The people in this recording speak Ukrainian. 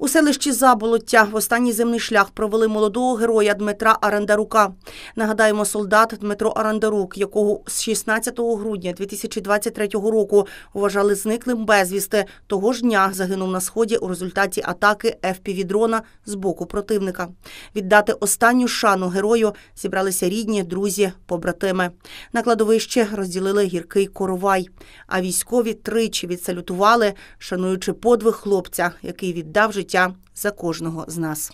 У селищі Заболоття в останній земний шлях провели молодого героя Дмитра Арандарука. Нагадаємо, солдат Дмитро Арандарук, якого з 16 грудня 2023 року вважали зниклим безвісти. Того ж дня загинув на сході у результаті атаки ФПВ-дрона з боку противника. Віддати останню шану герою зібралися рідні, друзі, побратими. На кладовище розділили гіркий коровай. А військові тричі відсалютували, шануючи подвиг хлопця, який віддав життя життя за кожного з нас.